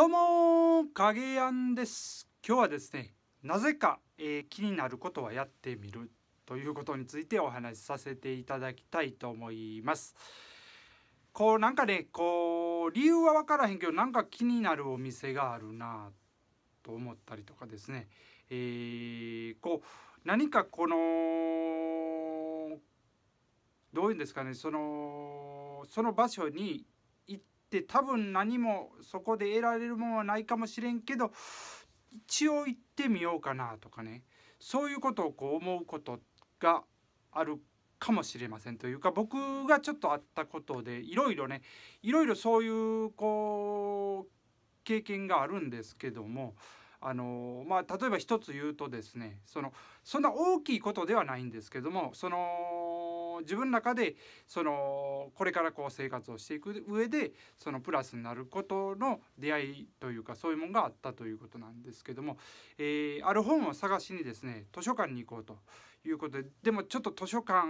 どうも影やんです今日はですねなぜか、えー、気になることはやってみるということについてお話しさせていただきたいと思いますこうなんかねこう理由は分からへんけどなんか気になるお店があるなと思ったりとかですねえー、こう何かこのどういうんですかねそのその場所にって多分何もそこで得られるものはないかもしれんけど一応行ってみようかなとかねそういうことをこう思うことがあるかもしれませんというか僕がちょっとあったことでいろいろねいろいろそういうこう経験があるんですけどもあのまあ例えば一つ言うとですねそのそんな大きいことではないんですけどもその自分の中でそのこれからこう生活をしていく上でそのプラスになることの出会いというかそういうもんがあったということなんですけども、えー、ある本を探しにですね図書館に行こうということででもちょっと図書館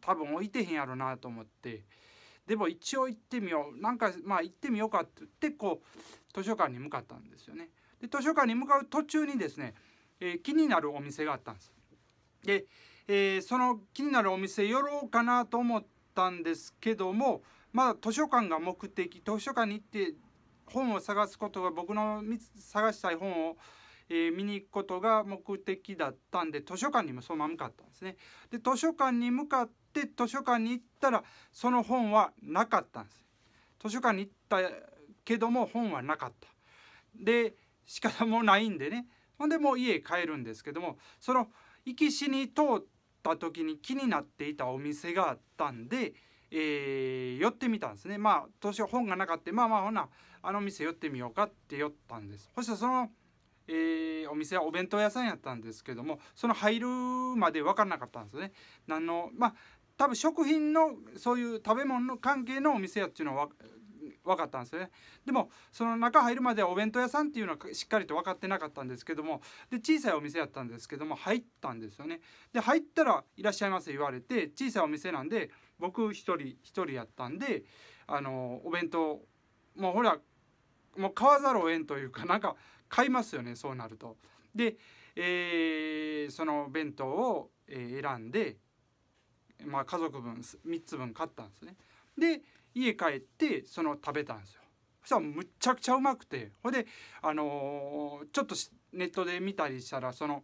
多分置いてへんやろなと思って。でも一応行ってみようなんかまあ行ってみようかって言ってこう図書館に向かったんですよね。で図書館に向かう途中にですね、えー、気になるお店があったんです。で、えー、その気になるお店寄ろうかなと思ったんですけどもまだ図書館が目的図書館に行って本を探すことが僕の探したい本を、えー、見に行くことが目的だったんで図書館にもそのまま向かったんですね。で図書館に向かって図書館に行ったらその本はなかったんです。図書館に行ったけども本はなかった。で仕方もないんでねほんでもう家へ帰るんですけどもその行き死に通っった時に気になっていたお店があったんで、えー、寄ってみたんですねまあ年は本がなかったまあまあほなあの店寄ってみようかって寄ったんですそしたらその、えー、お店はお弁当屋さんやったんですけどもその入るまで分からなかったんですよね何のまあ多分食品のそういう食べ物の関係のお店やっていうのは分かったんですよねでもその中入るまではお弁当屋さんっていうのはしっかりと分かってなかったんですけどもで小さいお店やったんですけども入ったんですよねで入ったら「いらっしゃいませ」言われて小さいお店なんで僕一人一人やったんであのお弁当もうほらもう買わざるをえんというかなんか買いますよねそうなると。で、えー、その弁当を選んで、まあ、家族分3つ分買ったんですね。で家帰ってその食べたんですよ。そしたらむっちゃくちゃうまくてほいで、あのー、ちょっとネットで見たりしたらその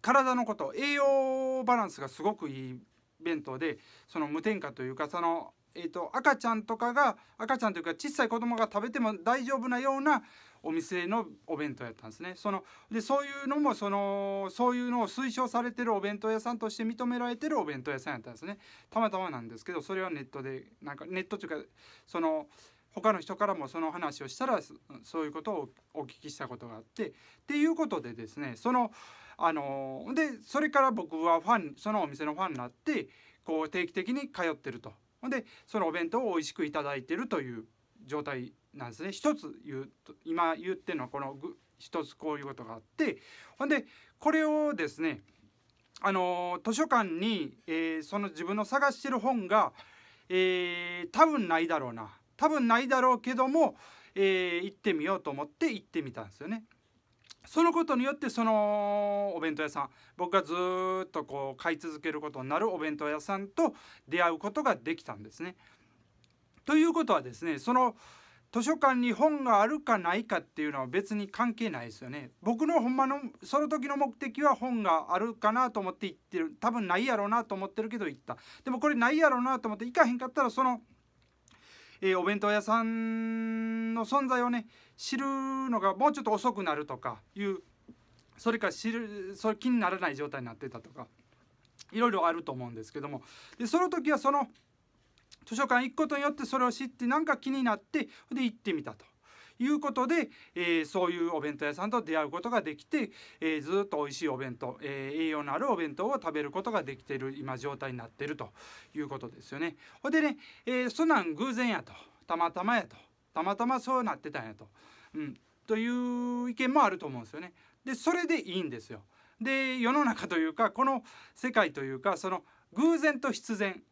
体のこと栄養バランスがすごくいい弁当でその無添加というかそのえーと、と赤ちゃんとかが赤ちゃんというか小さい子供が食べても大丈夫なようなお店のお弁当やったんですね。そのでそういうのもそのそういうのを推奨されてるお弁当屋さんとして認められてるお弁当屋さんやったんですね。たまたまなんですけどそれはネットでなんかネットというかその他の人からもその話をしたらそういうことをお聞きしたことがあってっていうことでですねそのあのでそれから僕はファンそのお店のファンになってこう定期的に通ってると。ほんでそのお弁当を美味しく頂いてるという状態なんですね。一つ言うと今言ってるのはこの一つこういうことがあってほんでこれをですねあの図書館に、えー、その自分の探してる本が、えー、多分ないだろうな多分ないだろうけども、えー、行ってみようと思って行ってみたんですよね。そのことによってそのお弁当屋さん僕がずっとこう買い続けることになるお弁当屋さんと出会うことができたんですね。ということはですねその図書館に本があるかないかっていうのは別に関係ないですよね。僕のほんまのその時の目的は本があるかなと思って行ってる多分ないやろうなと思ってるけど行った。でもこれないやろうなと思って行かへんかったらそのえー、お弁当屋さんの存在をね知るのがもうちょっと遅くなるとかいうそれか知るそれ気にならない状態になってたとかいろいろあると思うんですけどもでその時はその図書館行くことによってそれを知ってなんか気になってで行ってみたと。いうことで、えー、そういうお弁当屋さんと出会うことができて、えー、ずっと美味しいお弁当、えー、栄養のあるお弁当を食べることができている今状態になっているということですよね。ほんでね、えー、そんなん偶然やとたまたまやとたまたまそうなってたんやと、うん、という意見もあると思うんですよね。でそれでいいんですよ。で世の中というかこの世界というかその偶然と必然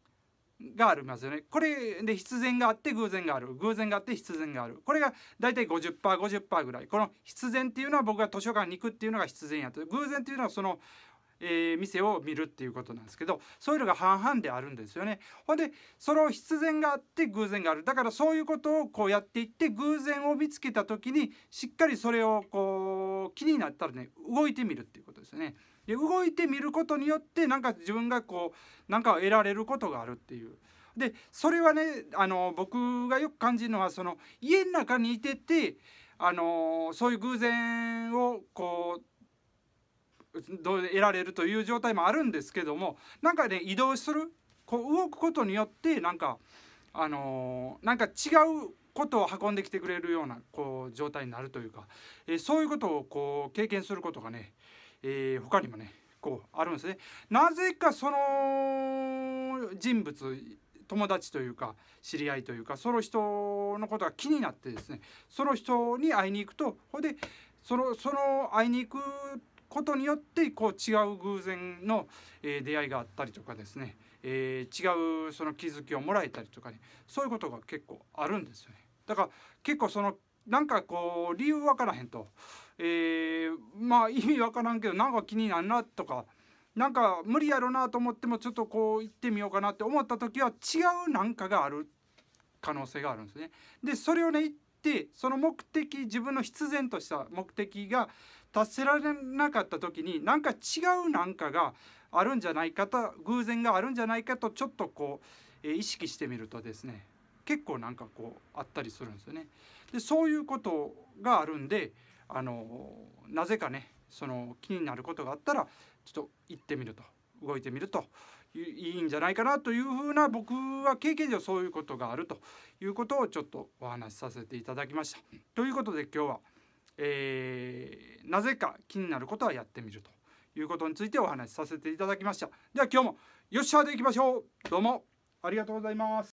がありますよねこれで必然があって偶然がある偶然があって必然があるこれが大体 50%50% ぐらいこの必然っていうのは僕が図書館に行くっていうのが必然やと偶然っていうのはその、えー、店を見るっていうことなんですけどそういうのが半々であるんですよねほんでその必然があって偶然があるだからそういうことをこうやっていって偶然を見つけた時にしっかりそれをこう気になったらね動いてみるっていうことですよね。で動いてみることによってなんか自分がこうなんかを得られることがあるっていう。でそれはねあの僕がよく感じるのはその家の中にいててあのそういう偶然をこうどう得られるという状態もあるんですけどもなんかね移動するこう動くことによってなんかあのなんか違うことを運んできてくれるようなこう状態になるというか、えそういうことをこう経験することがねえー、他にもねこうあるんですね。なぜかその人物友達というか知り合いというかその人のことが気になってですねその人に会いに行くとほでそのその会いに行くことによってこう違う偶然の、え出会いがあったりとかですね、えー、違うその気づきをもらえたりとかねそういうことが結構あるんですよね。だから結構そのなんかこう理由わからへんと、えー、まあ意味わからんけどなんか気になるなとかなんか無理やろなと思ってもちょっとこう行ってみようかなって思った時は違うなんかがある可能性があるんですね。でそれをね行ってその目的自分の必然とした目的が達せられなかった時になんか違うなんかがあるんじゃないかと偶然があるんじゃないかとちょっとこう、えー、意識してみるとですね結構なんかこうあったりするんですよね。でそういうことがあるんであのなぜかねその気になることがあったらちょっと行ってみると動いてみるといいんじゃないかなというふうな僕は経験上そういうことがあるということをちょっとお話しさせていただきました。ということで今日は、えー、なぜか気になることはやってみるということについてお話しさせていただきました。では今日もよっしゃーでいきましょうどうもありがとうございます。